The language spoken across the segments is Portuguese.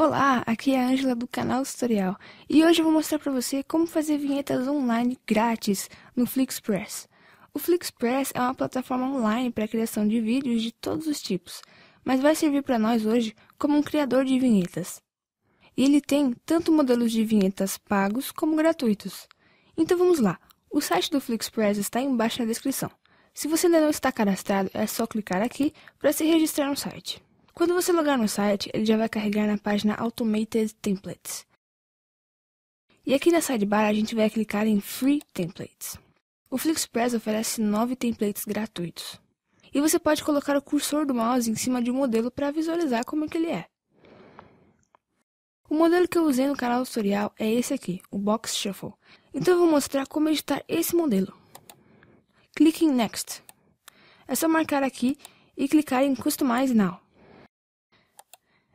Olá, aqui é a Ângela do canal Tutorial e hoje eu vou mostrar para você como fazer vinhetas online grátis no Flixpress. O Flixpress é uma plataforma online para criação de vídeos de todos os tipos, mas vai servir para nós hoje como um criador de vinhetas. E ele tem tanto modelos de vinhetas pagos como gratuitos. Então vamos lá, o site do Flixpress está embaixo na descrição. Se você ainda não está cadastrado, é só clicar aqui para se registrar no site. Quando você logar no site, ele já vai carregar na página Automated Templates. E aqui na sidebar a gente vai clicar em Free Templates. O FlixPress oferece nove templates gratuitos. E você pode colocar o cursor do mouse em cima de um modelo para visualizar como é que ele é. O modelo que eu usei no canal tutorial é esse aqui, o Box Shuffle. Então eu vou mostrar como editar esse modelo. Clique em Next. É só marcar aqui e clicar em Customize Now.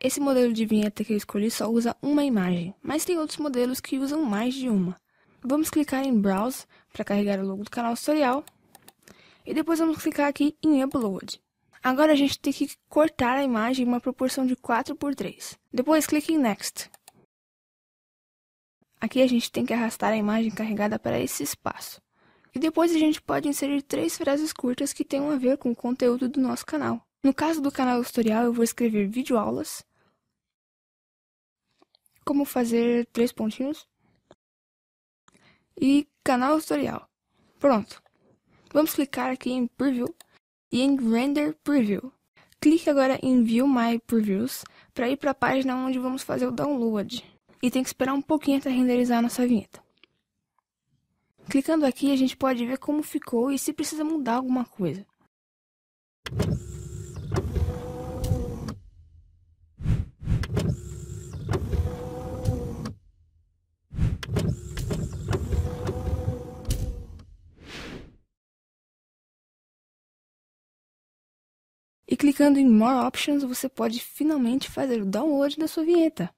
Esse modelo de vinheta que eu escolhi só usa uma imagem, mas tem outros modelos que usam mais de uma. Vamos clicar em Browse para carregar o logo do canal tutorial e depois vamos clicar aqui em Upload. Agora a gente tem que cortar a imagem em uma proporção de 4 por 3. Depois clique em Next. Aqui a gente tem que arrastar a imagem carregada para esse espaço. E depois a gente pode inserir três frases curtas que tenham a ver com o conteúdo do nosso canal. No caso do canal tutorial, eu vou escrever videoaulas, como fazer três pontinhos e canal tutorial. Pronto. Vamos clicar aqui em Preview e em Render Preview. Clique agora em View My Previews para ir para a página onde vamos fazer o download. E tem que esperar um pouquinho até renderizar a nossa vinheta. Clicando aqui, a gente pode ver como ficou e se precisa mudar alguma coisa. E clicando em More Options, você pode finalmente fazer o download da sua vinheta.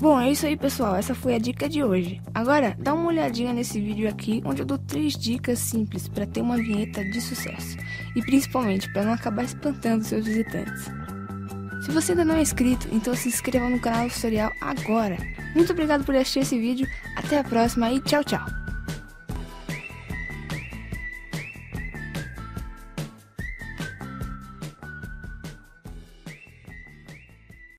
Bom, é isso aí pessoal, essa foi a dica de hoje. Agora, dá uma olhadinha nesse vídeo aqui, onde eu dou três dicas simples para ter uma vinheta de sucesso. E principalmente, para não acabar espantando seus visitantes. Se você ainda não é inscrito, então se inscreva no canal Tutorial agora. Muito obrigado por assistir esse vídeo, até a próxima e tchau, tchau!